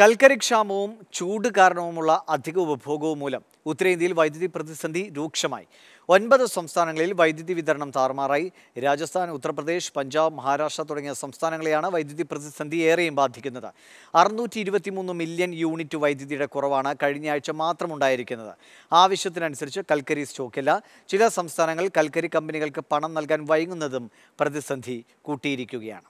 കൽക്കരി ക്ഷാമവും ചൂട് കാരണവുമുള്ള അധിക ഉപഭോഗവും മൂലം ഉത്തരേന്ത്യയിൽ വൈദ്യുതി പ്രതിസന്ധി രൂക്ഷമായി ഒൻപത് സംസ്ഥാനങ്ങളിൽ വൈദ്യുതി വിതരണം താറുമാറായി രാജസ്ഥാൻ ഉത്തർപ്രദേശ് പഞ്ചാബ് മഹാരാഷ്ട്ര തുടങ്ങിയ സംസ്ഥാനങ്ങളെയാണ് വൈദ്യുതി പ്രതിസന്ധി ഏറെയും ബാധിക്കുന്നത് അറുന്നൂറ്റി മില്യൺ യൂണിറ്റ് വൈദ്യുതിയുടെ കുറവാണ് കഴിഞ്ഞ ആഴ്ച മാത്രം ഉണ്ടായിരിക്കുന്നത് ആവശ്യത്തിനനുസരിച്ച് കൽക്കരി സ്റ്റോക്കില്ല ചില സംസ്ഥാനങ്ങൾ കൽക്കരി കമ്പനികൾക്ക് പണം നൽകാൻ വൈകുന്നതും പ്രതിസന്ധി കൂട്ടിയിരിക്കുകയാണ്